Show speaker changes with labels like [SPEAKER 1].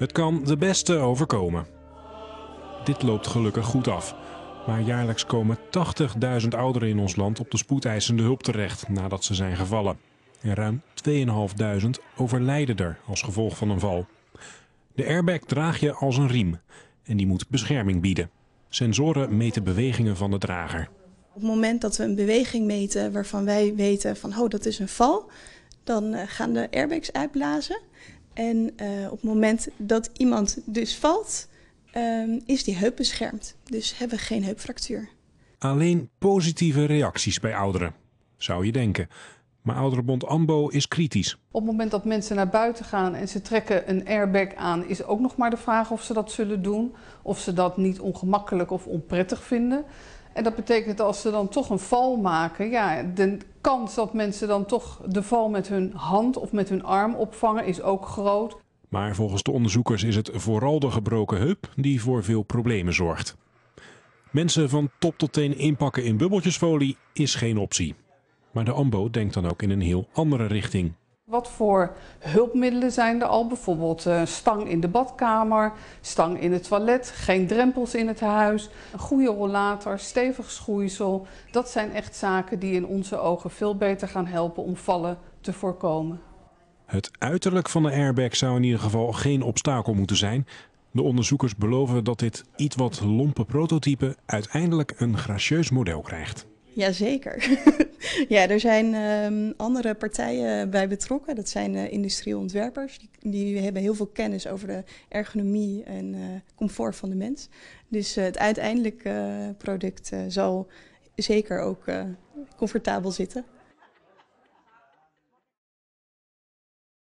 [SPEAKER 1] Het kan de beste overkomen. Dit loopt gelukkig goed af. Maar jaarlijks komen 80.000 ouderen in ons land op de spoedeisende hulp terecht nadat ze zijn gevallen. En ruim 2.500 overlijden er als gevolg van een val. De airbag draag je als een riem en die moet bescherming bieden. Sensoren meten bewegingen van de drager.
[SPEAKER 2] Op het moment dat we een beweging meten waarvan wij weten van oh, dat is een val, dan eh, gaan de airbags uitblazen. En eh, op het moment dat iemand dus valt, ehm, is die heup beschermd. Dus hebben we geen
[SPEAKER 3] heupfractuur.
[SPEAKER 1] Alleen positieve reacties bij ouderen, zou je denken. Maar Ouderenbond AMBO is kritisch.
[SPEAKER 3] Op het moment dat mensen naar buiten gaan en ze trekken een airbag aan, is ook nog maar de vraag of ze dat zullen doen. Of ze dat niet ongemakkelijk of onprettig vinden. En dat betekent dat als ze dan toch een val maken, ja, dan kans dat mensen dan toch de val met hun hand of met hun arm opvangen is ook groot.
[SPEAKER 1] Maar volgens de onderzoekers is het vooral de gebroken heup die voor veel problemen zorgt. Mensen van top tot teen inpakken in bubbeltjesfolie is geen optie. Maar de AMBO denkt dan ook in een heel andere richting.
[SPEAKER 3] Wat voor hulpmiddelen zijn er al? Bijvoorbeeld uh, stang in de badkamer, stang in het toilet, geen drempels in het huis, een goede rollator, stevig schoeisel. Dat zijn echt zaken die in onze ogen veel beter gaan helpen om vallen te voorkomen.
[SPEAKER 1] Het uiterlijk van de airbag zou in ieder geval geen obstakel moeten zijn. De onderzoekers beloven dat dit iets wat lompe prototype uiteindelijk een gracieus model krijgt.
[SPEAKER 2] Jazeker. ja, er zijn ehm, andere partijen bij betrokken. Dat zijn uh, eh, industrieel ontwerpers. Die, die, hebben heel veel kennis over de ergonomie en eh, comfort van de mens. Dus eh, het uiteindelijke product zal zeker ook comfortabel zitten.